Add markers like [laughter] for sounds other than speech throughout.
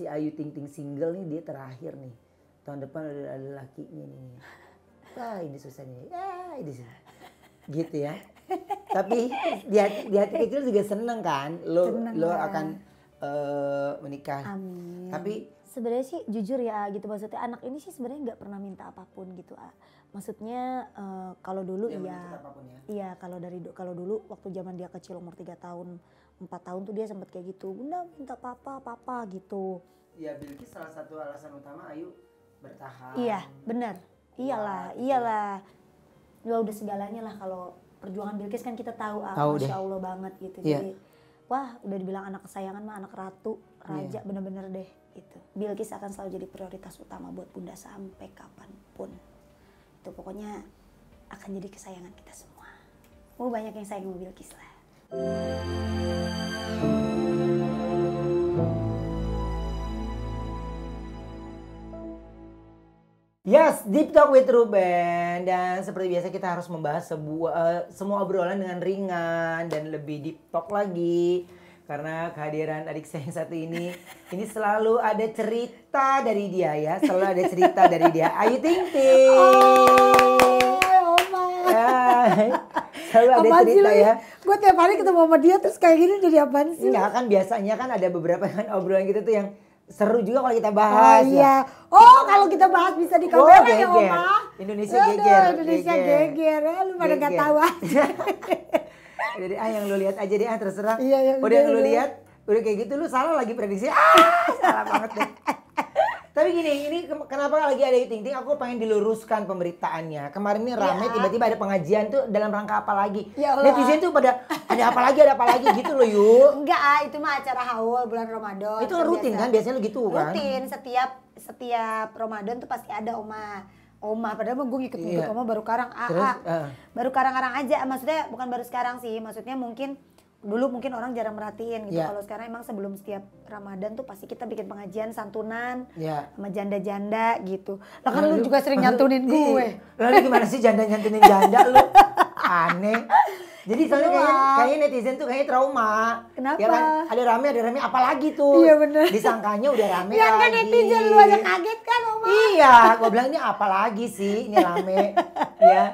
si Ayu Ting Ting single nih dia terakhir nih tahun depan ada, ada lakinya nih wah ini susah nih ah ini susah gitu ya tapi di hati, di hati kecil juga seneng kan lo seneng lo kan. akan uh, menikah Amin. tapi sebenarnya sih jujur ya gitu maksudnya anak ini sih sebenarnya nggak pernah minta apapun gitu ah maksudnya uh, kalau dulu iya. ya iya ya, kalau dari kalau dulu waktu zaman dia kecil umur tiga tahun empat tahun tuh dia sempet kayak gitu bunda minta papa papa gitu Iya Bilkis salah satu alasan utama Ayu bertahan iya benar iyalah iya. iyalah Lo ya udah segalanya lah kalau perjuangan Bilkis kan kita tahu ah, tahu masya banget gitu yeah. jadi wah udah dibilang anak kesayangan mah anak ratu raja iya. bener-bener deh itu Bilkis akan selalu jadi prioritas utama buat bunda sampai kapanpun itu pokoknya akan jadi kesayangan kita semua mau banyak yang sayang sama Bilkis lah Yes, Deep Talk with Ruben dan seperti biasa kita harus membahas sebuah uh, semua obrolan dengan ringan dan lebih deep talk lagi karena kehadiran adik saya yang satu ini [laughs] ini selalu ada cerita dari dia ya, selalu ada cerita dari dia. Ayu Ting Ting. Oh, oh my selalu ada apaan cerita ya. Gue tiap hari ketemu sama dia terus kayak gini jadi apaan sih? Enggak kan biasanya kan ada beberapa kan obrolan kita gitu tuh yang seru juga kalau kita bahas. Oh, ya. iya. Ya. Oh, kalau kita bahas bisa di kamera oh, ya, Oma. Indonesia Aduh, geger. Indonesia geger. Ya, lu pada nggak tahu aja. [laughs] Jadi ah yang lu lihat aja deh ah terserah. Iya, iya, Udah yang lu lihat udah kayak gitu lu salah lagi prediksi. Ah, salah banget deh. Tapi gini, ini kenapa lagi ada Ting Ting? Aku pengen diluruskan pemberitaannya. Kemarin ini rame, ya. tiba-tiba ya. ada pengajian tuh dalam rangka apa lagi? Ya Netizen tuh pada ada apa lagi, ada apa lagi gitu loh yuk. Enggak, ah, itu mah acara haul bulan Ramadan. Itu rutin biasa. kan, biasanya lo gitu kan? Rutin, setiap setiap Ramadan tuh pasti ada oma. Oma, padahal gue ngikut-ngikut iya. Oma baru karang. Ah, Terus, uh. baru karang-karang aja. Maksudnya bukan baru sekarang sih, maksudnya mungkin dulu mungkin orang jarang merhatiin gitu. Yeah. Kalau sekarang emang sebelum setiap Ramadan tuh pasti kita bikin pengajian santunan yeah. sama janda-janda gitu. Lah kan lalu, iya, lu juga sering lalu, [laughs] nyantunin gue. Iya. Lalu gimana sih janda nyantunin janda lu? [laughs] aneh jadi soalnya iya. kayaknya, kayaknya netizen tuh kayaknya trauma. Kenapa? Ya kan? Ada rame, ada rame, apalagi tuh. Iya bener. Disangkanya udah rame ya, lagi. Ya kan netizen lu aja kaget kan, Oma? Iya, gua bilang ini apalagi sih, ini rame. [laughs] ya.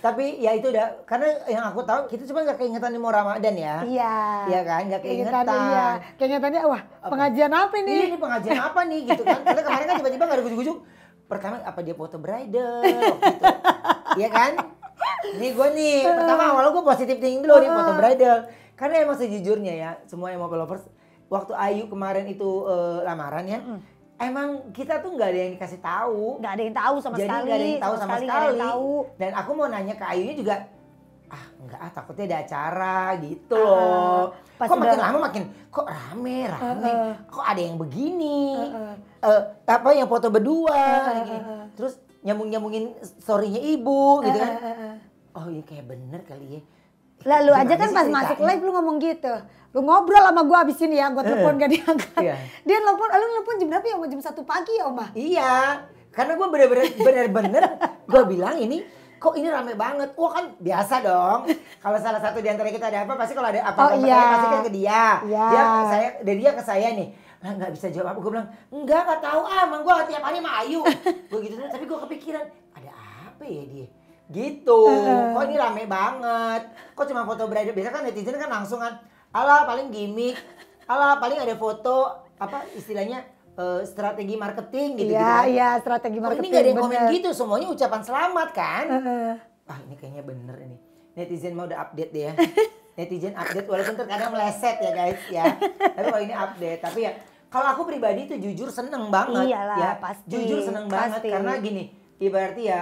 Tapi ya itu udah, karena yang aku tahu kita cuma gak keingetan mau Ramadan ya. Iya. Iya kan, gak keingetan. Keingetannya, iya. keingetannya wah pengajian apa nih? Iya, ini pengajian apa nih gitu kan. Karena kemarin kan tiba-tiba gak ada gujuk-gujuk. Pertama apa dia foto bridal waktu itu. Iya kan? ini gue nih [laughs] pertama awalnya gue positif thinking dulu nih foto bridal karena emang sejujurnya ya semua yang mau lovers waktu Ayu kemarin itu uh, lamaran ya mm emang kita tuh nggak ada yang dikasih tahu nggak ada yang tahu sama jadi sekali nggak ada yang tahu sama, sama sekali, sekali. tahu. dan aku mau nanya ke Ayu juga ah enggak ah takutnya ada acara gitu uh, loh kok makin lama makin kok rame rame uh, uh. kok ada yang begini uh, uh. Uh, apa yang foto berdua uh, uh, uh. terus nyambung-nyambungin storynya ibu eh, gitu kan. Eh, eh, oh iya kayak bener kali ya. Lalu aja kan pas masuk live lu ngomong gitu. Lu ngobrol sama gua abis ini ya, gua telepon gak diangkat. Iya. Dia telepon, lu telepon jam berapa ya? mau Jam satu pagi ya, Oma? Iya. Karena gua bener-bener bener-bener gua bilang ini kok ini rame banget. Wah kan biasa dong. Kalau salah satu di antara kita ada apa pasti kalau ada apa-apa oh, iya. pasti kan ke dia. Iya. Dia saya dari dia ke saya nih lah nggak bisa jawab apa gue bilang enggak nggak tahu ah emang gue tiap hari sama Ayu gue gitu tapi gue kepikiran ada apa ya dia gitu kok ini rame banget kok cuma foto beredar biasa kan netizen kan langsung kan ala paling gimmick ala paling ada foto apa istilahnya uh, strategi marketing gitu ya, gitu Iya, strategi marketing. Oh, ini gak ada yang komen gitu, semuanya ucapan selamat kan? Ah, ini kayaknya bener ini. Netizen mau udah update deh ya. [laughs] netizen update walaupun terkadang meleset ya guys ya. Tapi kalau ini update. Tapi ya kalau aku pribadi itu jujur seneng banget Iyalah, ya. Pasti, jujur seneng banget karena gini ibaratnya ya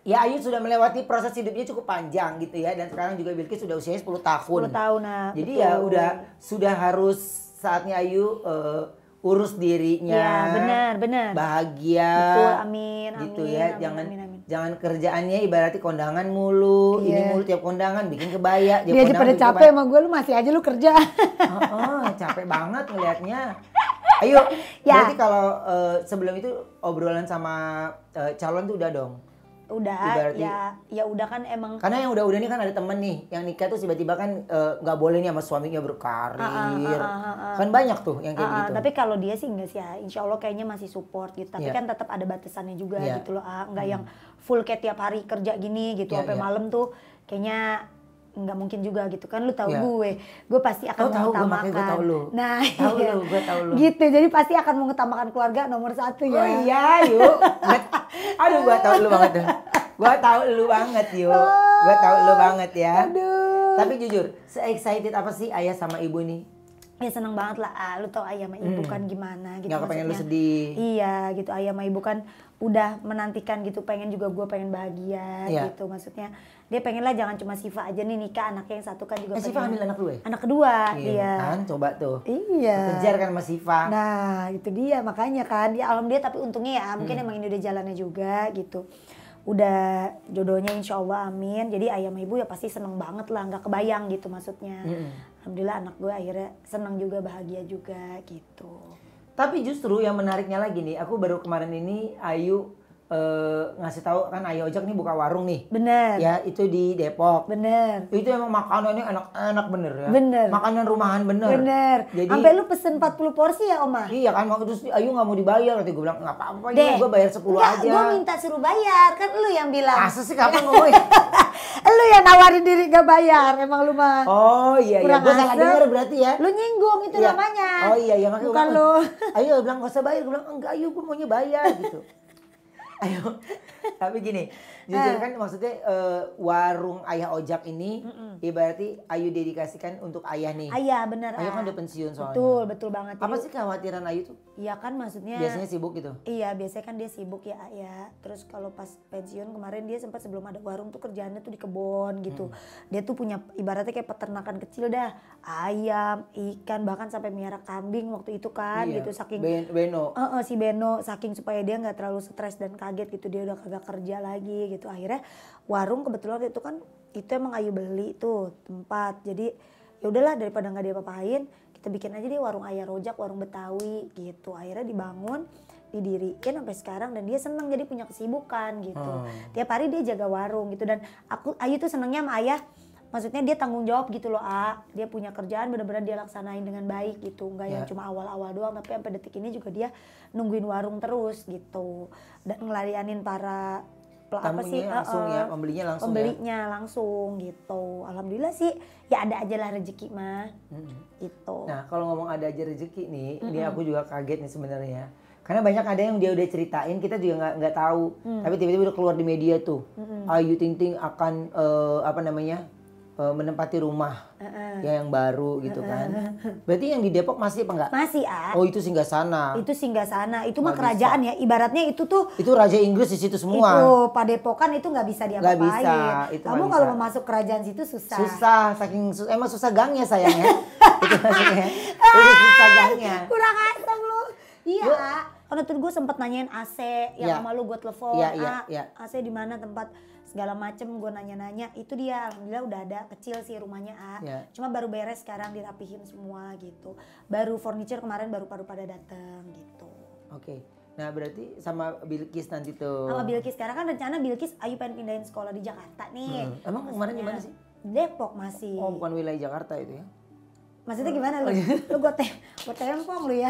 Ya Ayu sudah melewati proses hidupnya cukup panjang gitu ya dan sekarang juga Bilki sudah usianya 10 tahun. 10 tahun nah. Jadi ya betul. ya udah sudah harus saatnya Ayu uh, urus dirinya. Ya, benar, benar. Bahagia. Betul, amin, gitu amin. Gitu ya, amin, jangan amin, amin jangan kerjaannya ibaratnya kondangan mulu yeah. ini iya. mulu tiap kondangan bikin kebaya dia aja pada capek kebaya. sama gue lu masih aja lu kerja oh, oh, [laughs] capek banget ngelihatnya ayo ya. berarti kalau uh, sebelum itu obrolan sama uh, calon tuh udah dong udah Ibaratnya, ya ya udah kan emang karena yang udah-udah ini kan ada temen nih yang nikah tuh tiba-tiba kan eh, nggak uh, boleh nih sama suaminya berkarir uh, uh, kan banyak tuh yang kayak gitu tapi kalau dia sih enggak sih ya insya Allah kayaknya masih support gitu tapi yeah. kan tetap ada batasannya juga yeah. gitu loh nggak hmm. yang full kayak tiap hari kerja gini gitu yeah, sampai yeah. malam tuh kayaknya nggak mungkin juga gitu kan lu tahu yeah. gue gue pasti akan oh, mengutamakan gue, gue tahu lu. nah tahu iya. lu, gue tahu lu. gitu jadi pasti akan mengutamakan keluarga nomor satu ya oh iya yuk aduh gue tahu lu banget deh gue tahu lu banget yuk gue tahu lu oh, banget ya aduh. tapi jujur se excited apa sih ayah sama ibu ini ya seneng banget lah ah, lu tau ayah sama ibu hmm. kan gimana gitu Gak pengen lu sedih iya gitu ayah sama ibu kan udah menantikan gitu pengen juga gue pengen bahagia yeah. gitu maksudnya dia pengenlah jangan cuma Siva aja nih nikah anaknya yang satu kan juga eh, Siva hamil anak kedua ya? anak kedua iya dia. kan coba tuh iya kejar kan mas Siva nah itu dia makanya kan dia alam dia tapi untungnya ya mungkin hmm. emang ini udah jalannya juga gitu udah jodohnya insya Allah amin jadi ayam ibu ya pasti seneng banget lah nggak kebayang gitu maksudnya hmm. alhamdulillah anak gue akhirnya seneng juga bahagia juga gitu tapi justru yang menariknya lagi nih, aku baru kemarin ini Ayu Uh, ngasih tahu kan Ayo Ojek nih buka warung nih. Bener. Ya itu di Depok. Bener. Itu emang makanannya enak-enak bener ya. Bener. Makanan rumahan bener. Bener. Jadi sampai lu pesen 40 porsi ya Oma? Iya kan mau terus Ayu nggak mau dibayar nanti gue bilang nggak apa-apa ya gue bayar 10 Enggak, aja. Gue minta suruh bayar kan lu yang bilang. Masa sih kapan ngomong? [laughs] lu yang nawarin diri gak bayar emang lu mah. Oh iya iya gue salah dengar berarti ya. Lu nyinggung itu iya. namanya. Oh iya iya makanya Bukan lu. Ayo bilang gak usah bayar gue bilang enggak Ayu gue maunya bayar gitu ayo [laughs] tapi gini jujur eh. kan maksudnya uh, warung ayah ojak ini mm ibaratnya Ayu dedikasikan untuk ayah nih. Ayah benar. Ayah kan ah. udah pensiun soalnya. Betul betul banget. Apa sih kekhawatiran Ayu tuh? Iya kan maksudnya. Biasanya sibuk gitu. Iya biasanya kan dia sibuk ya ayah. Terus kalau pas pensiun kemarin dia sempat sebelum ada warung tuh kerjaannya tuh di kebun gitu. Mm. Dia tuh punya ibaratnya kayak peternakan kecil dah ayam, ikan bahkan sampai miara kambing waktu itu kan iya. gitu saking ben Beno. Uh -uh, si Beno saking supaya dia nggak terlalu stres dan kaget gitu dia udah kagak kerja lagi gitu gitu akhirnya warung kebetulan itu kan itu emang ayu beli tuh tempat jadi ya udahlah daripada nggak dia papain kita bikin aja deh warung ayah rojak warung betawi gitu akhirnya dibangun didirikan sampai sekarang dan dia seneng jadi punya kesibukan gitu hmm. tiap hari dia jaga warung gitu dan aku ayu tuh senengnya sama ayah maksudnya dia tanggung jawab gitu loh A dia punya kerjaan benar-benar dia laksanain dengan baik gitu nggak yeah. yang ya. cuma awal-awal doang tapi sampai detik ini juga dia nungguin warung terus gitu dan ngelarianin para apa sih langsung uh, ya pembelinya langsung ya. pembelinya ya? langsung gitu alhamdulillah sih ya ada aja lah rezeki mah hmm itu nah kalau ngomong ada aja rezeki nih hmm ini aku juga kaget nih sebenarnya karena banyak ada yang dia udah ceritain kita juga nggak nggak tahu mm. tapi tiba-tiba udah keluar di media tuh mm-hmm. Ayu Ting Ting akan uh, apa namanya Eh, menempati rumah uh -uh. yang baru gitu kan. Uh kan. Berarti yang di Depok masih apa enggak? Masih, ah. Oh, itu singgah sana. Itu singgah sana. Itu mah kerajaan ya. Ibaratnya itu tuh Itu raja Inggris di situ semua. Itu Padepokan itu nggak bisa diapa-apain. Gak bisa. Itu Kamu kalau mau masuk kerajaan situ susah. Susah, saking sus emang susah gangnya sayangnya. [laughs] itu maksudnya. Ah, itu susah gangnya. Kurang asem lu. Iya. Lu, ah. karena tuh gue sempet nanyain AC yang ya. sama lu gue telepon, ya, ya, ah, ya. AC di mana tempat segala macem gue nanya-nanya itu dia alhamdulillah udah ada kecil sih rumahnya A yeah. cuma baru beres sekarang dirapihin semua gitu baru furniture kemarin baru baru pada dateng gitu oke okay. Nah berarti sama Bilkis nanti tuh. Sama Bilkis sekarang kan rencana Bilkis Ayu pengen pindahin sekolah di Jakarta nih. Hmm. Emang Maksudnya, kemarin gimana sih? Depok masih. Oh bukan wilayah Jakarta itu ya? Maksudnya gimana lu? Oh, iya. lu gue gue tempong lu ya.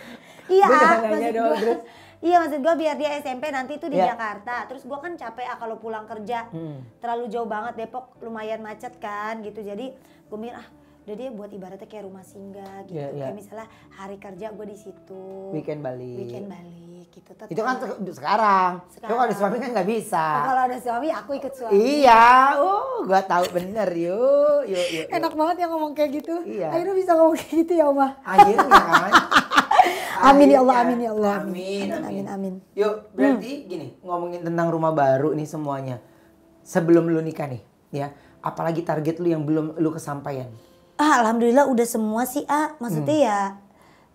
[laughs] iya. Gue nanya dong. Terus Iya maksud gue biar dia SMP nanti itu di yeah. Jakarta. Terus gue kan capek ah kalau pulang kerja hmm. terlalu jauh banget Depok lumayan macet kan gitu. Jadi gue mikir ah udah dia buat ibaratnya kayak rumah singgah iya, gitu. Yeah, yeah. Kayak misalnya hari kerja gue di situ. Weekend balik. Weekend balik gitu. Itu kan sekarang. sekarang. Kalau ada suami kan nggak bisa. Oh, kalau ada suami aku ikut suami. Iya, oh gue tahu bener yuk. Yuk, yuk, yuk. Enak banget yang ngomong kayak gitu. Iya. Akhirnya bisa ngomong kayak gitu ya Oma. Akhirnya kan. [laughs] Amin ya Allah, amin ya Allah. Amin, amin, amin. amin. Yuk, berarti hmm. gini, ngomongin tentang rumah baru nih semuanya. Sebelum lu nikah nih, ya. Apalagi target lu yang belum lu kesampaian. Ah, alhamdulillah udah semua sih, ah. Maksudnya hmm. ya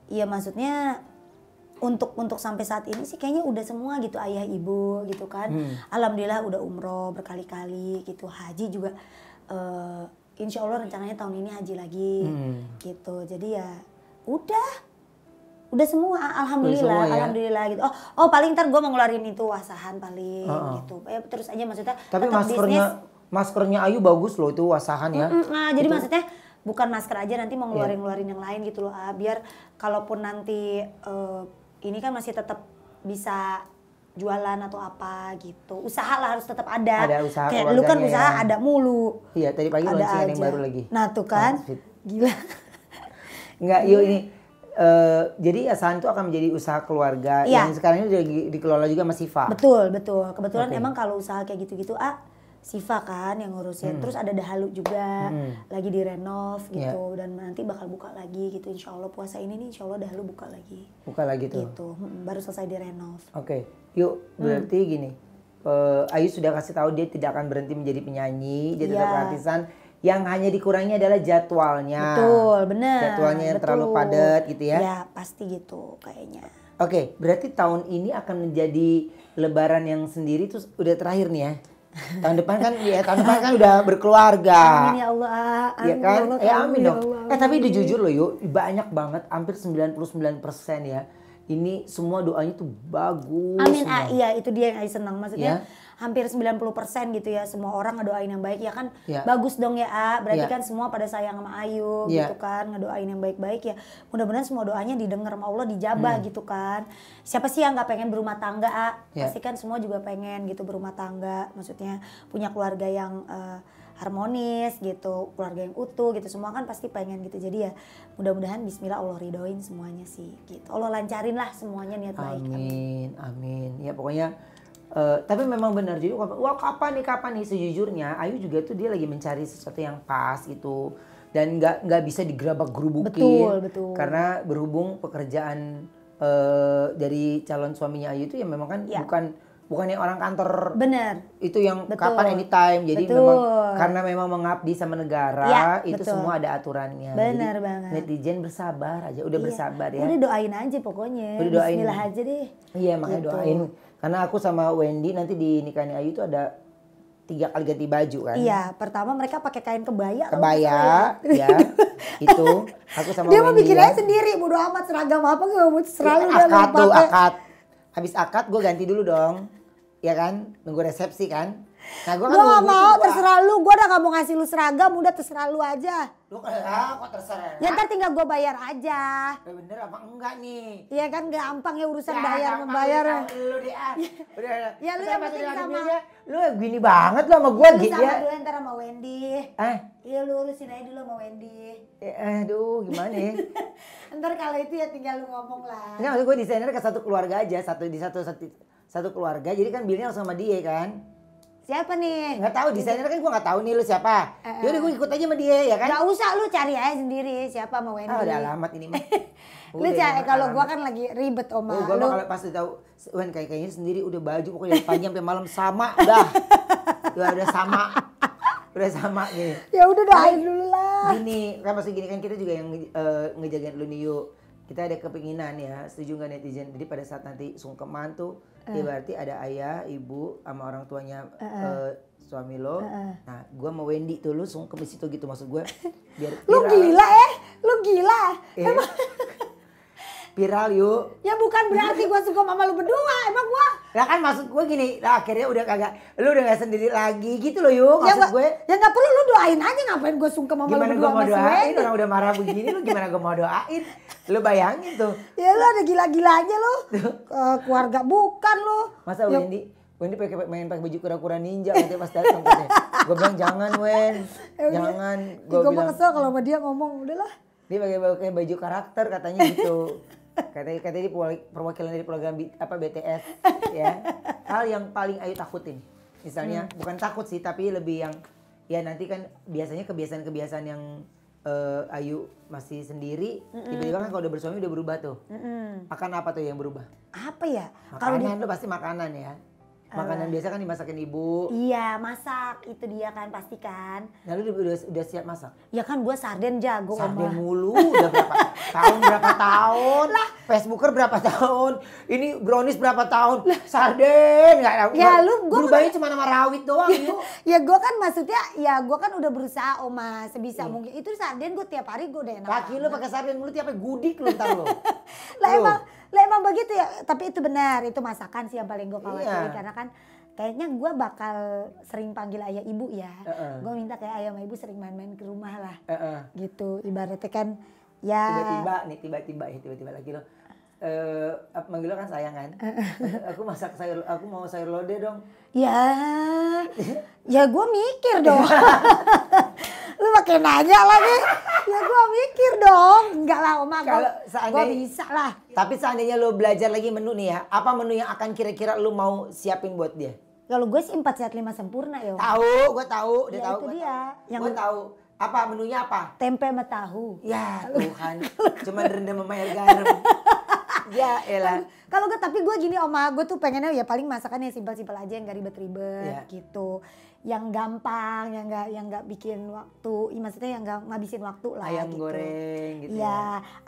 ya maksudnya untuk untuk sampai saat ini sih kayaknya udah semua gitu ayah ibu gitu kan hmm. alhamdulillah udah umroh berkali-kali gitu haji juga uh, insya allah rencananya tahun ini haji lagi hmm. gitu jadi ya udah udah semua alhamdulillah semua, ya? alhamdulillah gitu oh oh paling ntar gue mau ngeluarin itu wasahan paling uh -uh. gitu ya terus aja maksudnya tapi maskernya bisnis, maskernya Ayu bagus loh itu wasahan ya mm -mm, nah, jadi itu. maksudnya bukan masker aja nanti mau iya. ngeluarin yeah. ngeluarin yang lain gitu loh ah, biar kalaupun nanti uh, ini kan masih tetap bisa jualan atau apa gitu. Usaha lah harus tetap ada. Ada usaha Kayak lu kan usaha ya. ada mulu. Iya, tadi pagi ada launching yang baru lagi. Nah, tuh kan. Nah, Gila. Enggak, yuk ini Uh, jadi asahan itu akan menjadi usaha keluarga ya. yang sekarang ini di, dikelola juga sama Siva. Betul, betul. Kebetulan okay. emang kalau usaha kayak gitu-gitu ah Siva kan yang ngurusin. Hmm. Terus ada Dahalu juga hmm. lagi direnov iya. gitu yeah. dan nanti bakal buka lagi gitu insya Allah puasa ini nih insya Allah Dahalu buka lagi. Buka lagi tuh. Gitu. Hmm, baru selesai direnov. Oke. Okay. Yuk, hmm. berarti hmm. gini. Uh, Ayu sudah kasih tahu dia tidak akan berhenti menjadi penyanyi, dia yeah. tetap artisan yang hanya dikurangi adalah jadwalnya. Betul, benar. Jadwalnya yang Betul. terlalu padat gitu ya. Ya, pasti gitu kayaknya. Oke, okay, berarti tahun ini akan menjadi lebaran yang sendiri terus udah terakhir nih ya. Tahun depan kan ya tahun depan kan udah berkeluarga. Amin ya Allah. Amin iya ya kan? Allah, eh amin, amin ya dong. Allah, eh tapi dijujur jujur loh yuk, banyak banget hampir 99% ya. Ini semua doanya tuh bagus. Amin. Ah, iya, itu dia yang saya senang maksudnya. Yeah hampir 90% gitu ya semua orang ngedoain yang baik ya kan ya. bagus dong ya A berarti ya. kan semua pada sayang sama Ayu ya. gitu kan ngedoain yang baik-baik ya mudah-mudahan semua doanya didengar sama Allah dijabah hmm. gitu kan siapa sih yang nggak pengen berumah tangga A ya. pasti kan semua juga pengen gitu berumah tangga maksudnya punya keluarga yang uh, harmonis gitu keluarga yang utuh gitu semua kan pasti pengen gitu jadi ya mudah-mudahan Bismillah Allah ridhoin semuanya sih gitu Allah lancarin lah semuanya niat amin, baik amin amin ya pokoknya Uh, tapi memang benar jadi wah kapan nih kapan nih sejujurnya Ayu juga tuh dia lagi mencari sesuatu yang pas gitu dan nggak nggak bisa digerabak gerubukin betul, betul. karena berhubung pekerjaan uh, dari calon suaminya Ayu itu ya memang kan ya. bukan bukan yang orang kantor benar itu yang betul. kapan anytime jadi betul. memang karena memang mengabdi sama negara ya, itu betul. semua ada aturannya benar banget netizen bersabar aja udah iya. bersabar ya udah doain aja pokoknya udah doain Bismillah ya. aja deh iya makanya gitu. doain karena aku sama Wendy nanti di nikahnya Ayu itu ada tiga kali ganti baju kan? Iya, pertama mereka pakai kain kebaya. Kebaya, ya. ya. [laughs] itu aku sama Dia Wendy. Dia mau bikin ya. aja sendiri, bodo amat seragam apa gue mau selalu ya, akad tuh, akad. Habis akad gue ganti dulu dong. Ya kan? Nunggu resepsi kan? Nah, gue kan gak mau, terserah lu. Gue udah gak mau ngasih lu seragam, udah terserah lu aja. Lu kalah kok terserah. Ya ntar tinggal gue bayar aja. Ya bener apa enggak nih? Iya kan gampang ya urusan ya, bayar membayar. Lu di ah. ya lu yang penting sama. Lu gini banget lo sama gue gitu ya. Lu sama ya. ntar sama Wendy. Eh? Iya lu urusin aja dulu sama Wendy. Eh, eh aduh gimana ya? [laughs] ntar kalau itu ya tinggal lu ngomong lah. Enggak maksud gue desainer ke satu keluarga aja. Satu di satu, satu satu keluarga jadi kan bilnya sama dia kan Siapa nih? Nggak tahu desainer kan gue nggak tahu nih lu siapa. Uh, eh, uh. gue eh. ikut aja sama dia ya kan. Gak usah lu cari aja sendiri siapa mau Wendy. Oh, udah alamat ini mah. [laughs] lu cari kalau gue kan lagi ribet oma. Oh, gue kalau pasti tahu Wendy kayak kayaknya sendiri udah baju pokoknya panjang sampai malam sama udah [laughs] udah udah sama. Udah sama nih Ya udah doain dulu lah. Gini, kan masih gini kan kita juga yang uh, ngejagain lu nih yuk. Kita ada kepinginan ya, setuju nggak netizen? Jadi pada saat nanti sungkeman tuh Ya, berarti ada ayah, ibu, sama orang tuanya uh, uh, suami lo. Uh, uh. Nah, gue mau Wendy tuh lu sungkem ke situ gitu maksud gue. Biar lu gila eh, lu gila. Eh. Iya. Emang [laughs] viral yuk. Ya bukan berarti gue suka sama lu berdua, emang gue. Ya kan maksud gue gini, nah akhirnya udah kagak, lu udah gak sendiri lagi gitu loh yuk. Ya maksud ya, gue. Ya gak perlu lu doain aja ngapain gue suka sama lu berdua. Gimana gue mau doain, orang udah marah begini lu gimana gue mau doain. Lu bayangin tuh. Ya lu ada gila-gilanya lu. keluarga bukan lu. Masa ya. Wendy, Wendy pakai main pakai baju kura-kura ninja nanti pas datang Gue bilang jangan Wen, ya jangan. Ya gue bilang kesel kalau sama dia ngomong udahlah. Dia pakai baju karakter katanya gitu katanya katanya perwakilan dari program B, apa BTS ya hal yang paling ayu takutin misalnya hmm. bukan takut sih tapi lebih yang ya nanti kan biasanya kebiasaan-kebiasaan yang uh, eh, ayu masih sendiri mm-hmm. tiba-tiba kan kalau udah bersuami udah berubah tuh mm-hmm. akan apa tuh yang berubah apa ya makanan kalau di... pasti makanan ya Makanan uh, biasa kan dimasakin ibu. Iya, masak. Itu dia kan, pastikan. Lalu udah, udah siap masak? Ya kan, gue sarden jago. Kan, sarden oma. mulu, udah berapa [laughs] tahun, berapa tahun. Lah. Facebooker berapa tahun. Ini brownies berapa tahun. Lah. Sarden. Gak, ya, lu gue... Berubahnya cuma nama rawit doang. Iya, ya, ya gue kan maksudnya, ya gue kan udah berusaha, Oma. Oh, sebisa hmm. mungkin. Itu sarden gue tiap hari gue udah enak. Laki lu pakai sarden mulu tiap hari. Gudik lu ntar lu. [laughs] lah emang lah emang begitu ya tapi itu benar itu masakan sih yang paling gue khawatirin iya. karena kan kayaknya gue bakal sering panggil ayah ibu ya uh -uh. gue minta kayak ayah sama ibu sering main-main ke rumah lah uh -uh. gitu ibaratnya kan ya tiba-tiba nih tiba-tiba ya tiba-tiba lagi lo eh uh, manggil lo kan sayang kan aku masak sayur aku mau sayur lode dong ya [laughs] ya gue mikir dong [laughs] lu pakai nanya lagi ya gua mikir dong enggak lah oma kalau gua bisa lah tapi seandainya lu belajar lagi menu nih ya apa menu yang akan kira-kira lu mau siapin buat dia kalau gue sih empat sehat lima sempurna ya tahu gue tahu dia ya, tahu itu gua dia tahu. yang gue tahu apa menunya apa tempe sama tahu ya Tuhan [laughs] cuma rendam sama air garam [laughs] ya elah kalau gue tapi gue gini oma gue tuh pengennya ya paling masakannya simpel-simpel aja yang gak ribet-ribet ya. gitu yang gampang, yang nggak yang nggak bikin waktu, ya, maksudnya yang nggak ngabisin waktu lah. Ayam gitu. goreng gitu. ya, ya.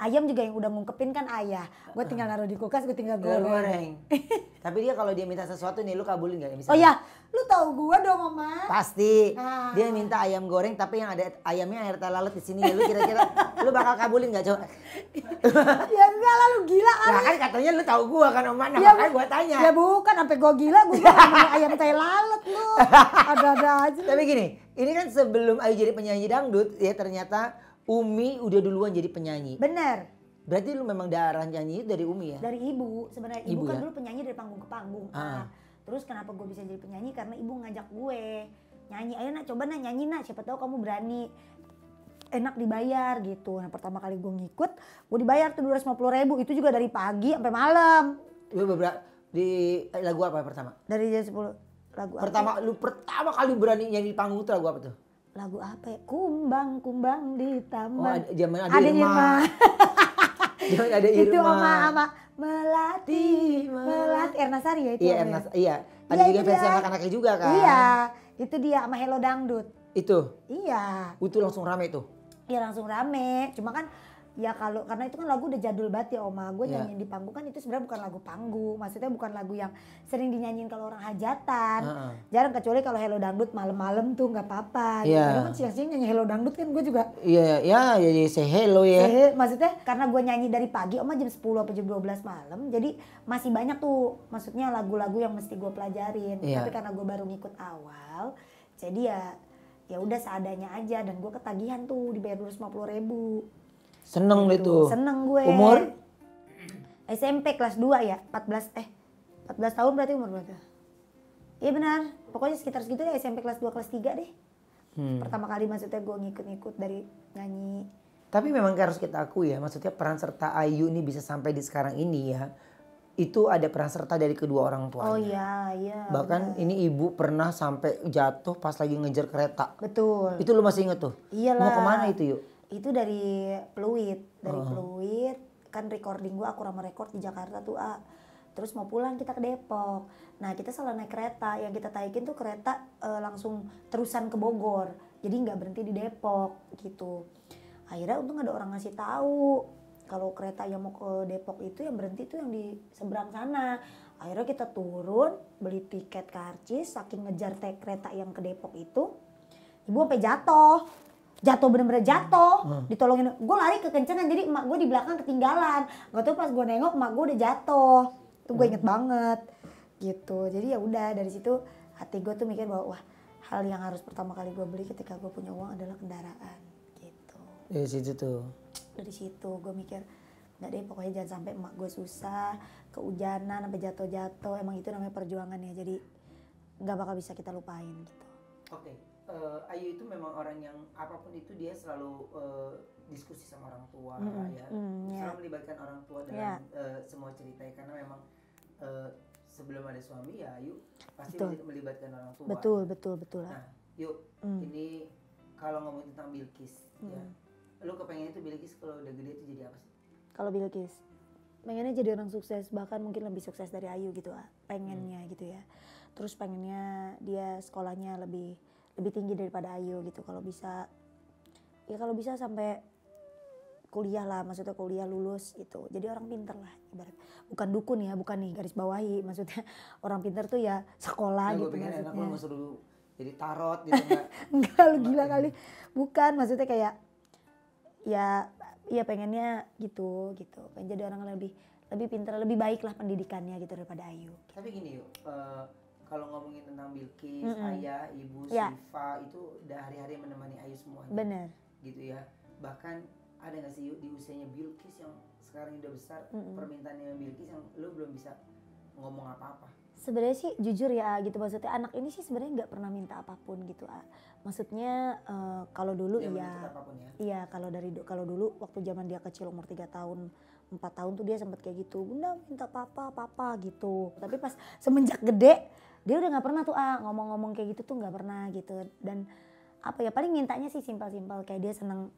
ayam juga yang udah ngungkepin kan ayah. Gue tinggal naruh di kulkas, gue tinggal goreng. goreng. [laughs] Tapi dia kalau dia minta sesuatu nih lu kabulin gak? Misalnya, oh ya, lu tahu gua dong, Mama. Pasti. Ah. Dia minta ayam goreng tapi yang ada ayamnya air teh di sini. Ya, lu kira-kira [laughs] lu bakal kabulin gak, coba? [laughs] ya enggak lah lu gila nah, kali. Nah, kan katanya lu tahu gua kan, Oma. Nah, ya, makanya gua tanya. Ya bukan sampai gua gila gua [laughs] ayam teh lalat lu. Ada-ada aja. Tapi gini, ini kan sebelum Ayu jadi penyanyi dangdut, ya ternyata Umi udah duluan jadi penyanyi. Bener Berarti lu memang darah nyanyi dari Umi ya? Dari ibu sebenarnya. Ibu, ibu kan ya? dulu penyanyi dari panggung ke panggung. Ah. Nah, terus kenapa gue bisa jadi penyanyi? Karena ibu ngajak gue nyanyi. Ayo nak coba nak nyanyi nak. Siapa tahu kamu berani enak dibayar gitu. Nah pertama kali gue ngikut, gue dibayar tuh 250 ribu. Itu juga dari pagi sampai malam. Lu beberapa di eh, lagu apa pertama? Dari jam 10 lagu pertama, apa? Pertama lu pertama kali berani nyanyi di panggung itu lagu apa tuh? Lagu apa ya? Kumbang kumbang di taman. Oh, zaman ada Irma. Irma. Jangan ada Irma. Itu oma sama melati, melati Erna Sari ya itu. Iya, Erna, ya? iya. Ada iya, juga versi anak-anaknya juga kan. Iya, itu dia sama Hello Dangdut. Itu. Iya. Itu langsung rame tuh. Iya langsung rame. Cuma kan ya kalau karena itu kan lagu udah jadul banget ya oma gue yeah. nyanyiin di panggung kan itu sebenarnya bukan lagu panggung maksudnya bukan lagu yang sering dinyanyiin kalau orang hajatan uh -uh. jarang kecuali kalau hello dangdut malam-malam tuh nggak apa-apa yeah. gitu. Iya. kan siang-siang nyanyi hello dangdut kan gue juga iya yeah, ya yeah, jadi ya, say hello ya yeah. maksudnya karena gue nyanyi dari pagi oma jam 10 atau jam 12 malam jadi masih banyak tuh maksudnya lagu-lagu yang mesti gue pelajarin yeah. tapi karena gue baru ngikut awal jadi ya ya udah seadanya aja dan gue ketagihan tuh dibayar dua ratus lima puluh ribu Seneng gitu. itu. Seneng gue. Umur? SMP kelas 2 ya, 14 eh 14 tahun berarti umur berapa? Iya benar, pokoknya sekitar segitu ya SMP kelas 2 kelas 3 deh. Hmm. Pertama kali maksudnya gue ngikut-ngikut dari nyanyi. Tapi memang harus kita akui ya, maksudnya peran serta Ayu ini bisa sampai di sekarang ini ya itu ada peran serta dari kedua orang tuanya. Oh iya, iya. Bahkan bener. ini ibu pernah sampai jatuh pas lagi ngejar kereta. Betul. Itu lu masih inget tuh? Iya lah. Mau kemana itu yuk? itu dari peluit dari uh-huh. Oh. peluit kan recording gua aku rame record di Jakarta tuh ah terus mau pulang kita ke Depok nah kita salah naik kereta yang kita taikin tuh kereta uh, langsung terusan ke Bogor jadi nggak berhenti di Depok gitu akhirnya untung ada orang ngasih tahu kalau kereta yang mau ke Depok itu yang berhenti tuh yang di seberang sana akhirnya kita turun beli tiket karcis saking ngejar kereta yang ke Depok itu ibu apa jatuh jatuh bener-bener jatuh hmm. ditolongin gue lari kencengan jadi emak gue di belakang ketinggalan gak tau pas gue nengok emak gue udah jatuh itu gue hmm. inget hmm. banget gitu jadi ya udah dari situ hati gue tuh mikir bahwa wah hal yang harus pertama kali gue beli ketika gue punya uang adalah kendaraan gitu dari situ tuh dari situ gue mikir nggak deh pokoknya jangan sampai emak gue susah kehujanan sampai jatuh-jatuh emang itu namanya perjuangan ya jadi nggak bakal bisa kita lupain gitu oke okay uh, Ayu itu memang orang yang apapun itu dia selalu uh, diskusi sama orang tua ya. mm ya mm, yeah. selalu melibatkan orang tua dalam yeah. Ya. uh, semua cerita ya karena memang uh, sebelum ada suami ya Ayu pasti betul. melibatkan orang tua betul ya. betul betul nah yuk mm. ini kalau ngomong tentang Bilkis mm. ya lu kepengen itu Bilkis kalau udah gede itu jadi apa sih kalau Bilkis pengennya jadi orang sukses bahkan mungkin lebih sukses dari Ayu gitu ah, pengennya hmm. gitu ya terus pengennya dia sekolahnya lebih lebih tinggi daripada Ayu gitu kalau bisa ya kalau bisa sampai kuliah lah maksudnya kuliah lulus gitu jadi orang pinter lah ibarat bukan dukun ya bukan nih garis bawahi maksudnya [laughs] orang pinter tuh ya sekolah nah, gitu gue maksudnya enak lu jadi tarot gitu [laughs] enggak lu gila kali bukan maksudnya kayak ya ya pengennya gitu gitu pengen jadi orang lebih lebih pinter lebih baik lah pendidikannya gitu daripada Ayu tapi gini yuk uh, kalau ngomongin tentang Bilkis, mm -hmm. ayah, ibu, yeah. Siva itu udah hari-hari menemani Ayu semua. Bener. Gitu ya. Bahkan ada nggak sih di usianya Bilkis yang sekarang udah besar mm -hmm. permintaannya Bilkis yang lo belum bisa ngomong apa-apa? Sebenarnya sih jujur ya gitu maksudnya anak ini sih sebenarnya nggak pernah minta apapun gitu. A. Maksudnya uh, kalau dulu dia iya. Ya. Iya, kalau dari kalau dulu waktu zaman dia kecil umur 3 tahun, 4 tahun tuh dia sempat kayak gitu. Bunda minta papa, papa gitu. Tapi pas semenjak gede dia udah nggak pernah tuh ah ngomong-ngomong kayak gitu tuh nggak pernah gitu dan apa ya paling mintanya sih simpel-simpel kayak dia seneng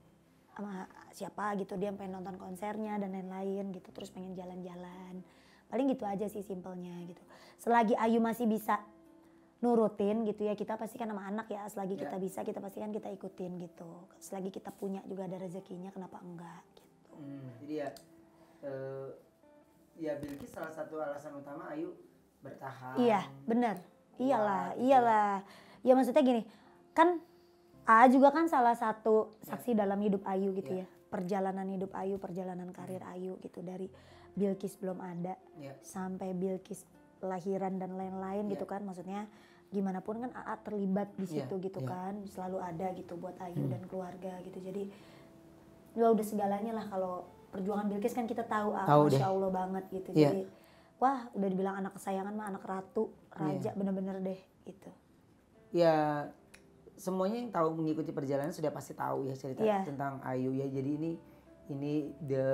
sama siapa gitu dia pengen nonton konsernya dan lain-lain gitu terus pengen jalan-jalan paling gitu aja sih simpelnya gitu selagi Ayu masih bisa nurutin gitu ya kita pasti kan sama anak ya selagi yeah. kita bisa kita pasti kan kita ikutin gitu selagi kita punya juga ada rezekinya kenapa enggak gitu hmm, jadi ya uh, ya Bilkis salah satu alasan utama Ayu bertahan. Iya, benar. Iyalah, gitu ya. iyalah. Ya maksudnya gini, kan A juga kan salah satu iya. saksi ya. dalam hidup Ayu gitu ya. ya. Perjalanan hidup Ayu, perjalanan karir hmm. Ayu gitu dari Bilkis belum ada ya. sampai Bilkis lahiran dan lain-lain ya. gitu iya. kan maksudnya gimana pun kan AA terlibat di iya, situ yeah. gitu yeah. kan selalu ada gitu buat Ayu hmm. dan keluarga gitu jadi ya udah segalanya lah kalau perjuangan Bilkis kan kita tahu ah, tahu masya Allah banget gitu yeah. jadi wah udah dibilang anak kesayangan mah anak ratu iya. raja bener-bener yeah. deh gitu ya semuanya yang tahu mengikuti perjalanan sudah pasti tahu ya cerita yeah. tentang Ayu ya jadi ini ini the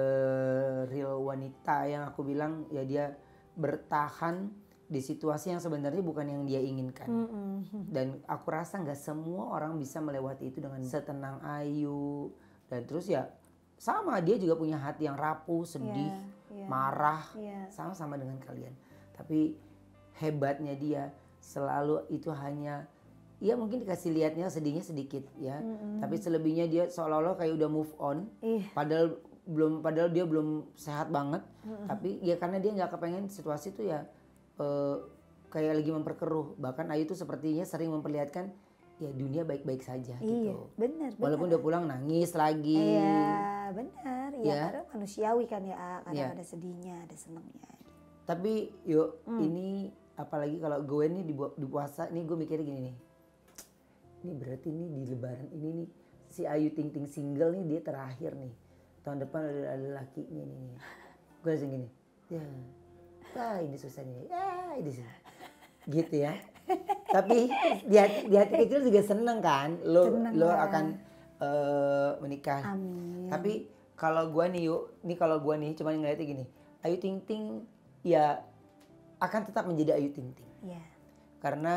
real wanita yang aku bilang ya dia bertahan di situasi yang sebenarnya bukan yang dia inginkan mm -hmm. dan aku rasa nggak semua orang bisa melewati itu dengan setenang Ayu dan terus ya sama dia juga punya hati yang rapuh sedih yeah Iya. marah iya. sama-sama dengan kalian. Tapi hebatnya dia selalu itu hanya ya mungkin dikasih lihatnya sedihnya sedikit ya, mm-hmm. tapi selebihnya dia seolah-olah kayak udah move on, Yeah. padahal belum padahal dia belum sehat banget, mm-hmm. tapi ya karena dia nggak kepengen situasi itu ya uh, kayak lagi memperkeruh, bahkan Ayu itu sepertinya sering memperlihatkan ya dunia baik-baik saja iya, gitu. Iya, benar. Walaupun udah pulang nangis lagi. Iya benar, ya ya. karena manusiawi kan ya, kadang ya. ada sedihnya, ada senangnya Tapi yuk hmm. ini apalagi kalau gue nih di, di puasa nih gue mikirnya gini nih, ini berarti nih di Lebaran ini nih si Ayu Ting Ting single nih dia terakhir nih tahun depan ada, ada lakinya nih. Gue langsung gini, ya, wah ini susahnya, ya ini sih, gitu ya. Tapi di hati, di kecil juga seneng kan, lo seneng lo kan. akan uh, menikah. Amin. Tapi kalau gua nih yuk, ini kalau gua nih cuman ngeliatnya gini, Ayu Ting Ting ya akan tetap menjadi Ayu Ting Ting. Iya. Yeah. Karena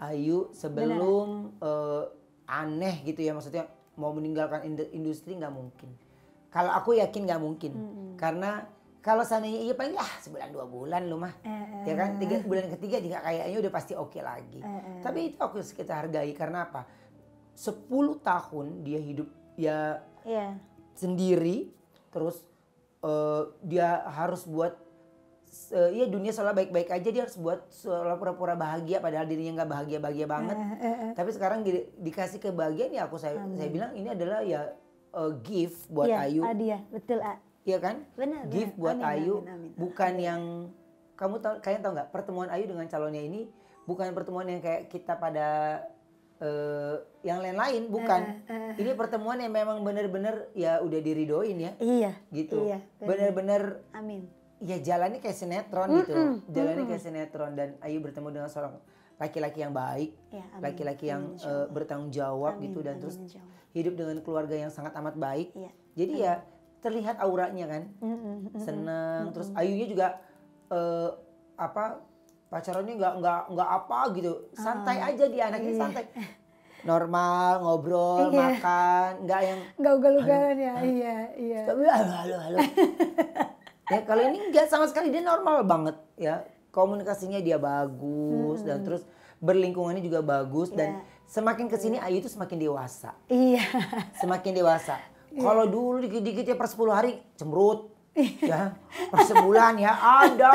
Ayu sebelum uh, aneh gitu ya maksudnya mau meninggalkan industri nggak mungkin. Kalau aku yakin nggak mungkin, mm -hmm. karena kalau seandainya iya paling ah sebulan dua bulan loh mah, eh, ya kan tiga eh. bulan ketiga juga kayaknya udah pasti oke okay lagi. Eh, Tapi itu aku kita hargai karena apa? 10 tahun dia hidup ya yeah. sendiri terus uh, dia harus buat uh, ya dunia seolah baik-baik aja dia harus buat seolah pura-pura bahagia padahal dirinya nggak bahagia bahagia banget uh, uh, uh. tapi sekarang di, dikasih kebahagiaan ya aku saya Amin. saya bilang ini adalah ya uh, gift buat yeah, Ayu dia betul A. Iya kan? Benar. Gift benar. buat amin, Ayu amin, amin, amin. bukan amin. yang kamu tahu kalian tahu nggak pertemuan Ayu dengan calonnya ini bukan pertemuan yang kayak kita pada uh, yang lain-lain bukan uh, uh. ini pertemuan yang memang benar-benar ya udah diridoin ya iya gitu iya, benar-benar amin ya jalannya kayak sinetron mm -mm, gitu jalannya mm -mm. kayak sinetron dan Ayu bertemu dengan seorang laki-laki yang baik ya, laki-laki ya, yang uh, bertanggung jawab gitu amin, gitu dan amin, terus jawab. hidup dengan keluarga yang sangat amat baik iya. jadi ya, amin. ya terlihat auranya kan mm senang mm -mm. terus Ayunya juga uh, apa pacarannya nggak nggak nggak apa gitu santai uh, aja dia anaknya iya. santai normal ngobrol iya. makan nggak yang nggak ugal-ugalan ya iya iya tapi halo halo halo ya kalau ini nggak sama sekali dia normal banget ya komunikasinya dia bagus hmm. dan terus berlingkungannya juga bagus yeah. dan iya. semakin kesini iya. Ayu itu semakin dewasa iya semakin dewasa [laughs] iya. kalau dulu dikit-dikit ya per 10 hari cemrut ya per sebulan ya ada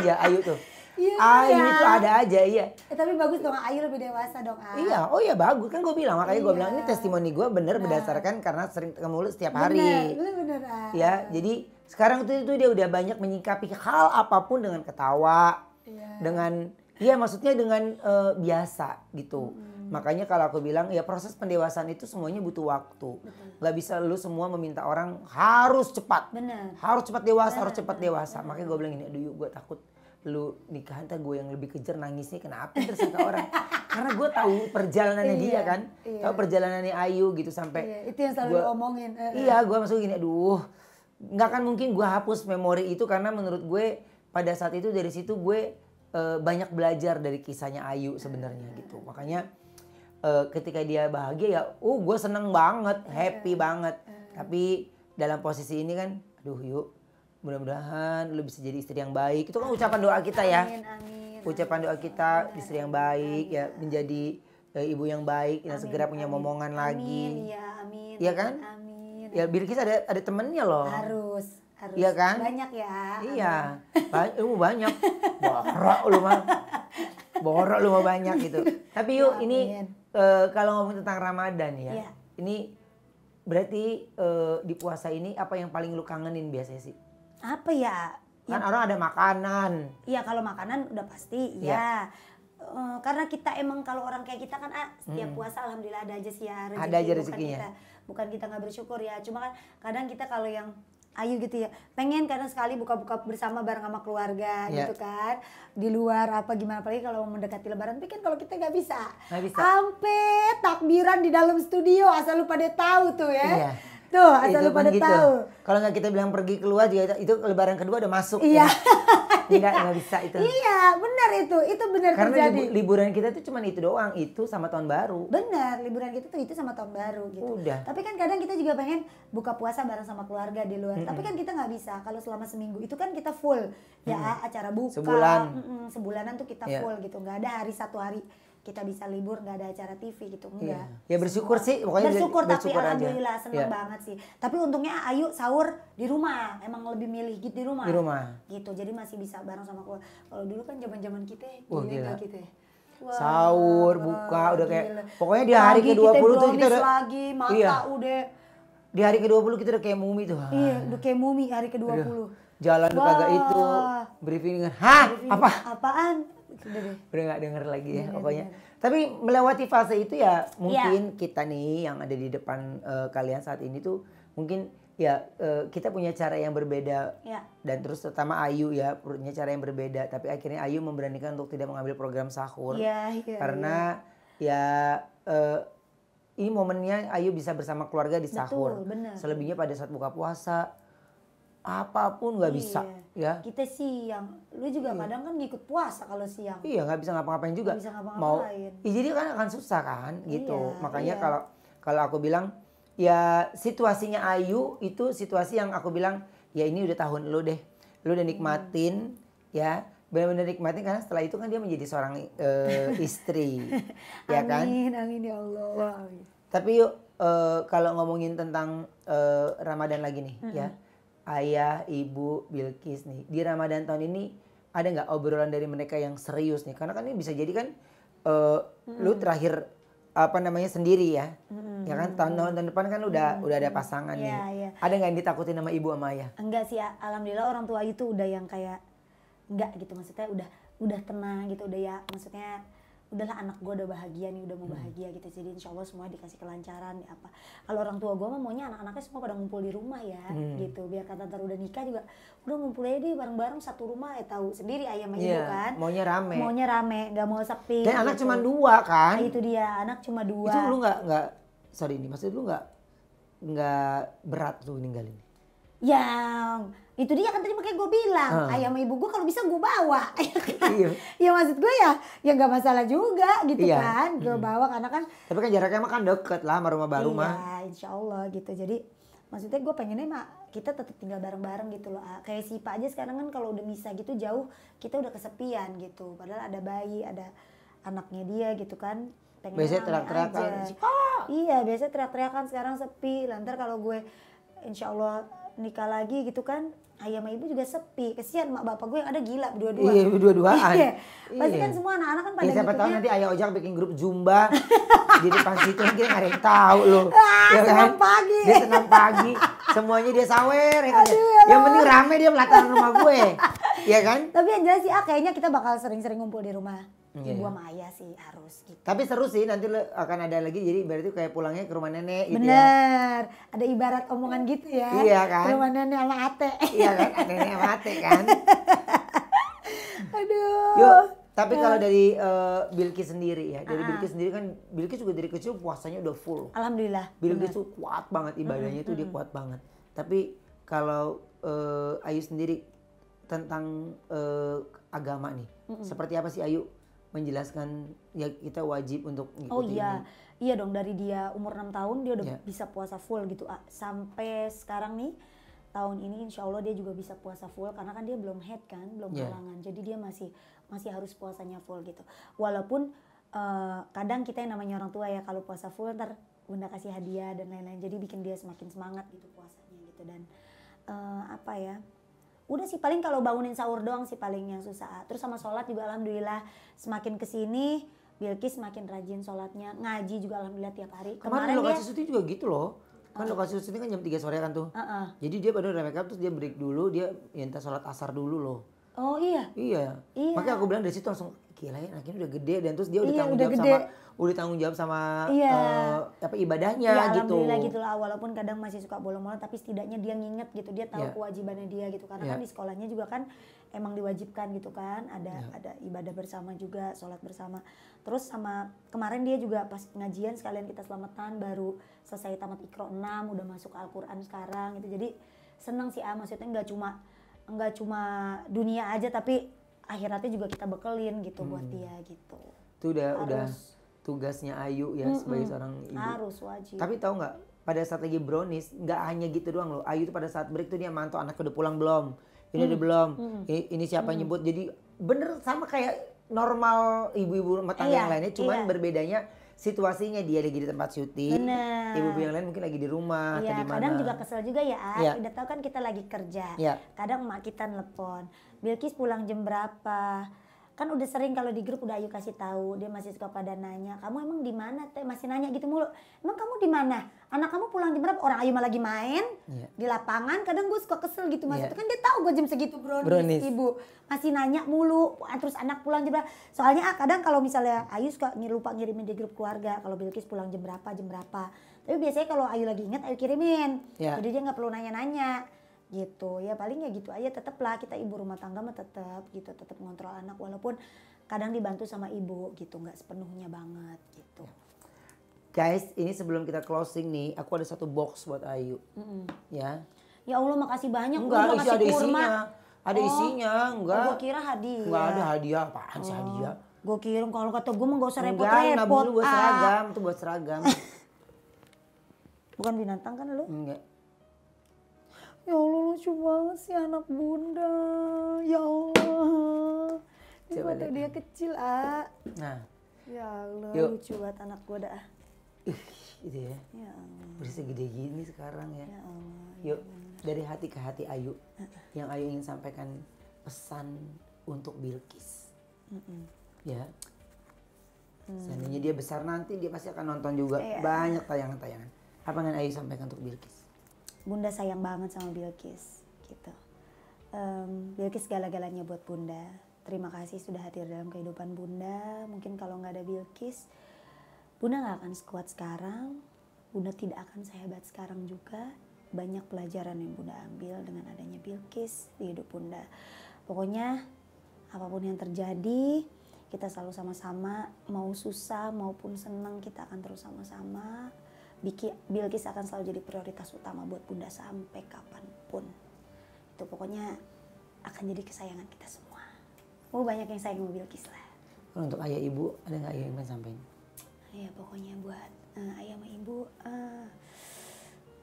aja Ayu tuh Iya. Ayu ah, ya. itu ada aja, iya. Eh, tapi bagus dong, Ayu lebih dewasa dong. Ah. Iya, oh iya bagus kan gue bilang makanya iya. gue bilang ini testimoni gue bener nah. berdasarkan karena sering ketemu lu setiap hari. Bener, bener. Ah. Ya, jadi sekarang itu itu dia udah banyak menyikapi hal apapun dengan ketawa, iya. dengan Iya maksudnya dengan uh, biasa gitu. Hmm. Makanya kalau aku bilang ya proses pendewasaan itu semuanya butuh waktu. Betul. Gak bisa lu semua meminta orang harus cepat. Bener. Harus cepat dewasa, Bener. harus cepat dewasa. Bener. Makanya gue bilang ini, aduh gue takut lu nikahan tuh gue yang lebih kejar nangisnya kenapa terus kata orang [laughs] karena gue tahu perjalanannya iya, dia kan iya. tahu perjalanannya Ayu gitu sampai iya, itu yang selalu gua, diomongin eh, iya eh. gue masuk gini aduh nggak kan mungkin gue hapus memori itu karena menurut gue pada saat itu dari situ gue uh, banyak belajar dari kisahnya Ayu sebenarnya iya. gitu makanya uh, ketika dia bahagia ya uh gue seneng banget iya. happy banget iya. tapi dalam posisi ini kan aduh yuk Mudah-mudahan lu bisa jadi istri yang baik. Itu kan ucapan doa kita ya. Amin, amin. Ucapan doa kita amin, istri yang baik amin. ya menjadi ya, ibu yang baik yang segera punya amin. momongan amin, lagi. ya, amin. Iya kan? Amin. Ya Bilkis ada ada temennya loh. Harus. Harus iya kan? Banyak ya. Iya. Banyak, ilmu banyak. Borak lu mah. Borak lu mah banyak gitu. Tapi ya yuk ya, ini uh, kalau ngomong tentang Ramadan ya. ya. Ini berarti uh, di puasa ini apa yang paling lu kangenin biasanya sih? apa ya? Kan ya, orang ada makanan. Iya kalau makanan udah pasti ya. ya. Uh, karena kita emang kalau orang kayak kita kan ah, setiap hmm. puasa alhamdulillah ada aja sih ya rezeki. Ada aja rezekinya. Bukan kita, bukan kita nggak bersyukur ya. Cuma kan kadang kita kalau yang Ayu gitu ya, pengen kadang sekali buka-buka bersama bareng sama keluarga yeah. gitu kan, di luar apa gimana apalagi kalau mendekati Lebaran, tapi kan kalau kita nggak bisa, nggak bisa, sampai takbiran di dalam studio asal lu pada tahu tuh ya. Yeah Tuh, asal lu kan pada gitu. tahu. Kalau nggak kita bilang pergi keluar juga itu lebaran kedua udah masuk. Iya. Enggak, kan? enggak bisa itu. [laughs] Iya, benar itu. Itu benar Karena terjadi. Karena liburan kita tuh cuman itu doang, itu sama tahun baru. Benar, liburan kita tuh itu sama tahun baru gitu. Udah. Tapi kan kadang kita juga pengen buka puasa bareng sama keluarga di luar. Mm -mm. Tapi kan kita nggak bisa kalau selama seminggu itu kan kita full. Ya, mm. acara buka. Sebulan. Mm -mm, sebulanan tuh kita yeah. full gitu. nggak ada hari satu hari kita bisa libur nggak ada acara TV gitu enggak iya. Ya, ya bersyukur Semua. sih pokoknya bersyukur, tapi bersyukur tapi alhamdulillah aja. seneng iya. banget sih tapi untungnya Ayu sahur di rumah emang lebih milih gitu di rumah di rumah gitu jadi masih bisa bareng sama aku kalau dulu kan zaman zaman kita oh, enggak kita Wow, sahur, buka, udah kayak gila. pokoknya di hari ke-20 tuh kita udah lagi, mata iya. udah di hari ke-20 kita udah kayak mumi tuh. Iya, udah kayak mumi hari ke-20. Jalan ke kagak itu, briefing dengan, "Hah? Briefing. Apa? Apaan? bener Udah nggak denger lagi ya, iya, pokoknya. Denger. Iya. Tapi melewati fase itu ya mungkin ya. kita nih yang ada di depan uh, kalian saat ini tuh mungkin ya uh, kita punya cara yang berbeda ya. dan terus terutama Ayu ya punya cara yang berbeda tapi akhirnya Ayu memberanikan untuk tidak mengambil program sahur iya, ya, ya, karena ya, ya uh, ini momennya Ayu bisa bersama keluarga di sahur Betul, selebihnya pada saat buka puasa apapun nggak bisa ya. Kita siang, lu juga iya. kadang kan ngikut puasa kalau siang. Iya, nggak bisa ngapa-ngapain juga. bisa ngapa Mau, ya, jadi kan akan susah kan, gitu. Iya, Makanya iya. kalau aku bilang, ya situasinya Ayu itu situasi yang aku bilang, ya ini udah tahun lu deh, lu udah hmm. nikmatin, hmm. ya benar-benar nikmatin karena setelah itu kan dia menjadi seorang uh, istri, [laughs] ya kan? Amin, amin ya Allah. Tapi yuk uh, kalau ngomongin tentang uh, Ramadan lagi nih, mm -hmm. ya ayah, ibu, Bilkis nih. Di Ramadan tahun ini ada nggak obrolan dari mereka yang serius nih? Karena kan ini bisa jadi kan uh, hmm lu terakhir apa namanya sendiri ya, hmm ya kan tahun tahun depan kan udah hmm udah ada pasangan hmm. nih. Yeah. Ada nggak yang ditakuti nama ibu sama ayah? Enggak sih, ya. alhamdulillah orang tua itu udah yang kayak enggak gitu maksudnya udah udah tenang gitu udah ya maksudnya udahlah anak gue udah bahagia nih udah mau hmm. bahagia gitu jadi insya Allah semua dikasih kelancaran apa kalau orang tua gue mah maunya anak-anaknya semua pada ngumpul di rumah ya hmm. gitu biar kata ntar udah nikah juga udah ngumpul aja deh bareng-bareng satu rumah ya tahu sendiri ayam yeah, ibu iya, kan maunya rame maunya rame nggak mau sepi dan gitu. anak cuma dua kan nah, itu dia anak cuma dua itu lu nggak nggak sorry ini maksud lu nggak nggak berat tuh ninggalin yang itu dia kan tadi makanya gue bilang, uh. ayam ibu gue kalau bisa gue bawa. [laughs] Ya kan? iya. ya maksud gue ya, ya nggak masalah juga gitu iya. kan. Gue hmm. bawa karena kan. Tapi kan jaraknya mah kan deket lah sama rumah baru iya, mah. Iya, insya Allah gitu. Jadi maksudnya gue pengennya mah kita tetap tinggal bareng-bareng gitu loh. Ah, kayak si Pak aja sekarang kan kalau udah bisa gitu jauh, kita udah kesepian gitu. Padahal ada bayi, ada anaknya dia gitu kan pengen biasanya teriak-teriakan iya biasanya teriak-teriakan sekarang sepi lantar kalau gue insya Allah nikah lagi gitu kan ayah sama ibu juga sepi kesian mak bapak gue yang ada gila berdua-dua iya berdua-duaan [laughs] iya. pasti kan iya. semua anak-anak kan ya, pada siapa gitu tahu kan. nanti ayah Ojek bikin grup zumba [laughs] jadi pas itu kan kita nggak ada yang tahu loh [laughs] ah, ya kan? senang pagi dia senang pagi semuanya dia sawer ya, ya yang penting rame dia melatar rumah gue ya kan tapi yang jelas sih ah kayaknya kita bakal sering-sering ngumpul di rumah yeah. Iya, ibu sama ayah sih harus gitu. Tapi seru sih nanti lo akan ada lagi jadi berarti kayak pulangnya ke rumah nenek gitu ya. Bener. Ya. Ada ibarat omongan gitu ya. Iya kan. Ke rumah nenek sama ate. iya kan, nenek sama ate kan. [laughs] Aduh. Yuk, tapi kalau dari uh, eh, Bilki sendiri ya, dari uh ah, ah. Bilki sendiri kan Bilki juga dari kecil puasanya udah full. Alhamdulillah. Bilki tuh kuat banget ibadahnya mm -hmm. tuh dia kuat banget. Tapi kalau uh, Ayu sendiri tentang uh, agama nih, mm -hmm. seperti apa sih Ayu menjelaskan ya kita wajib untuk ngikutin. Oh iya. Iya dong dari dia umur 6 tahun dia udah yeah. bisa puasa full gitu sampai sekarang nih tahun ini insya Allah dia juga bisa puasa full karena kan dia belum head kan belum yeah. jadi dia masih masih harus puasanya full gitu walaupun uh, kadang kita yang namanya orang tua ya kalau puasa full ntar bunda kasih hadiah dan lain-lain jadi bikin dia semakin semangat gitu puasanya gitu dan uh, apa ya udah sih paling kalau bangunin sahur doang sih paling yang susah terus sama sholat juga alhamdulillah semakin kesini Bilki semakin rajin sholatnya ngaji juga alhamdulillah tiap hari kemarin, kemarin lokasi dia, syuting juga gitu loh kan uh, lokasi syuting kan jam 3 sore kan tuh uh, uh. jadi dia baru udah makeup terus dia break dulu dia minta sholat asar dulu loh oh iya iya, iya. makanya aku bilang dari situ langsung gila ya anak udah gede dan terus dia udah iya, tanggung udah jawab gede. sama udah tanggung jawab sama iya. uh, apa ibadahnya ya, gitu. Alhamdulillah gitu lah walaupun kadang masih suka bolong-bolong tapi setidaknya dia nginget gitu dia tahu yeah. kewajibannya dia gitu karena yeah. kan iya. di sekolahnya juga kan emang diwajibkan gitu kan ada yeah. ada ibadah bersama juga sholat bersama terus sama kemarin dia juga pas ngajian sekalian kita selamatan baru selesai tamat ikro 6 udah masuk Al-Quran sekarang gitu jadi seneng sih ah maksudnya nggak cuma nggak cuma dunia aja tapi akhiratnya juga kita bekelin gitu hmm. buat dia gitu itu udah harus. udah tugasnya Ayu ya mm -mm. sebagai seorang ibu harus wajib tapi tahu nggak pada saat lagi brownies nggak hanya gitu doang loh Ayu tuh pada saat break tuh dia mantau anak udah pulang belum ini hmm. udah mm. belum hmm. ini, ini siapa hmm. nyebut jadi bener sama kayak normal ibu-ibu rumah tangga iya, yang lainnya cuman iya. berbedanya situasinya dia lagi di tempat syuting, Bener. ibu yang lain mungkin lagi di rumah ya, atau iya, di mana. Kadang juga kesel juga ya, ah. ya. udah tahu kan kita lagi kerja. Ya. Kadang mak kita nelpon, Bilkis pulang jam berapa? kan udah sering kalau di grup udah ayu kasih tahu dia masih suka pada nanya kamu emang di mana teh masih nanya gitu mulu emang kamu di mana anak kamu pulang jam berapa orang ayu malah lagi main yeah. di lapangan kadang gue suka kesel gitu iya. maksudnya yeah. kan dia tahu gue jam segitu brownies, brownies, ibu masih nanya mulu ah, terus anak pulang jam berapa soalnya ah, kadang kalau misalnya ayu suka lupa ngirimin di grup keluarga kalau Bilkis pulang jam berapa jam berapa tapi biasanya kalau ayu lagi inget ayu kirimin yeah. jadi dia nggak perlu nanya-nanya gitu ya paling ya gitu aja tetaplah kita ibu rumah tangga mah tetap gitu tetap ngontrol anak walaupun kadang dibantu sama ibu gitu nggak sepenuhnya banget gitu guys ini sebelum kita closing nih aku ada satu box buat Ayu mm hmm ya ya Allah makasih banyak enggak isi ada kurma. isinya ada oh, isinya enggak oh, kira hadiah enggak ada hadiah apaan oh. hadiah gue kirim kalau kata gue mah gak usah repot-repot enggak, buat seragam ah. itu buat seragam [laughs] bukan binatang kan lu enggak ya Allah lucu banget sih anak bunda ya Allah ini foto dia kecil ah nah ya Allah yuk. lucu banget anak gua dah Ih, gitu ya, ya Allah. bersih gede gini sekarang ya, ya Allah, ya yuk ya dari hati ke hati Ayu yang Ayu ingin sampaikan pesan untuk Bilkis mm -mm. ya Hmm. Seandainya dia besar nanti dia pasti akan nonton juga yeah. banyak tayangan-tayangan. Apa yang Ayu sampaikan untuk Bilkis? bunda sayang banget sama Bilkis gitu um, Bilkis segala-galanya buat bunda terima kasih sudah hadir dalam kehidupan bunda mungkin kalau nggak ada Bilkis bunda nggak akan sekuat sekarang bunda tidak akan sehebat sekarang juga banyak pelajaran yang bunda ambil dengan adanya Bilkis di hidup bunda pokoknya apapun yang terjadi kita selalu sama-sama mau susah maupun senang kita akan terus sama-sama Bilkis akan selalu jadi prioritas utama buat Bunda sampai kapanpun. Itu pokoknya akan jadi kesayangan kita semua. Oh banyak yang sayang Bilkis lah. Kalau oh, untuk ayah ibu ada nggak ayah yang pengen sampaikan? Ya pokoknya buat uh, ayah sama ibu uh,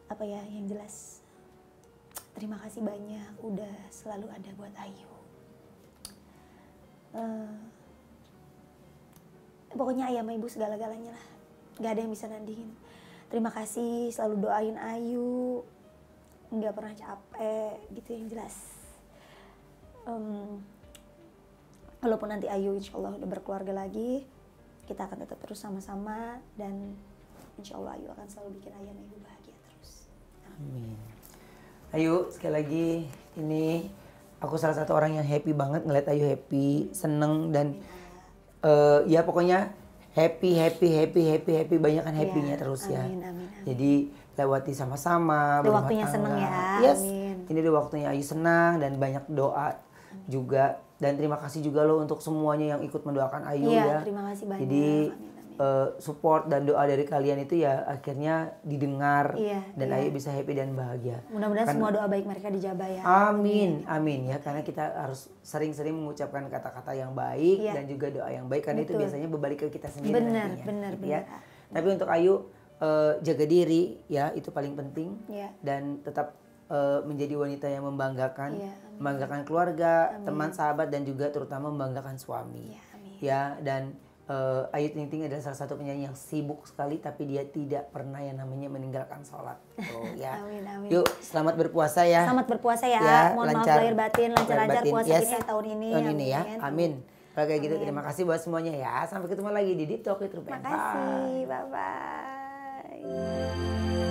apa ya yang jelas terima kasih banyak udah selalu ada buat Ayu. Uh, pokoknya ayah sama ibu segala-galanya lah. Gak ada yang bisa nandingin terima kasih selalu doain Ayu nggak pernah capek gitu yang jelas um, walaupun nanti Ayu insya Allah udah berkeluarga lagi kita akan tetap terus sama-sama dan insya Allah Ayu akan selalu bikin ayah dan ibu bahagia terus amin Ayu sekali lagi ini aku salah satu orang yang happy banget ngeliat Ayu happy seneng dan uh, ya pokoknya happy happy happy happy happy banyakkan iya, happynya ya, terus amin, ya. Amin, amin, Jadi lewati sama-sama. Di waktunya tangga. seneng ya. Yes. Amin. Ini di waktunya Ayu senang dan banyak doa juga dan terima kasih juga lo untuk semuanya yang ikut mendoakan Ayu ya. ya. Terima kasih banyak. Jadi amin uh, support dan doa dari kalian itu ya akhirnya didengar iya, dan iya. Ayu bisa happy dan bahagia. Mudah-mudahan kan semua doa baik mereka dijabah ya. Amin, amin ya karena kita harus sering-sering mengucapkan kata-kata yang baik iya. dan juga doa yang baik karena Betul. itu biasanya berbalik ke kita sendiri benar, Benar, gitu benar. Ya. Tapi untuk Ayu uh, jaga diri ya itu paling penting iya. dan tetap uh, menjadi wanita yang membanggakan, iya, membanggakan keluarga, amin. teman, sahabat dan juga terutama membanggakan suami. Ya, ya dan uh, eh, Ayu Ting Ting adalah salah satu penyanyi yang sibuk sekali tapi dia tidak pernah yang namanya meninggalkan sholat. Oh [laughs] ya. amin, amin. Yuk selamat berpuasa ya. Selamat berpuasa ya. ya Mohon lancar, maaf lahir batin, lancar-lancar puasa yes. tahun ini. Tahun ini ya. Amin. Oke kayak gitu terima kasih buat semuanya ya. Sampai ketemu lagi di Deep Talk Terima kasih. Bye bye.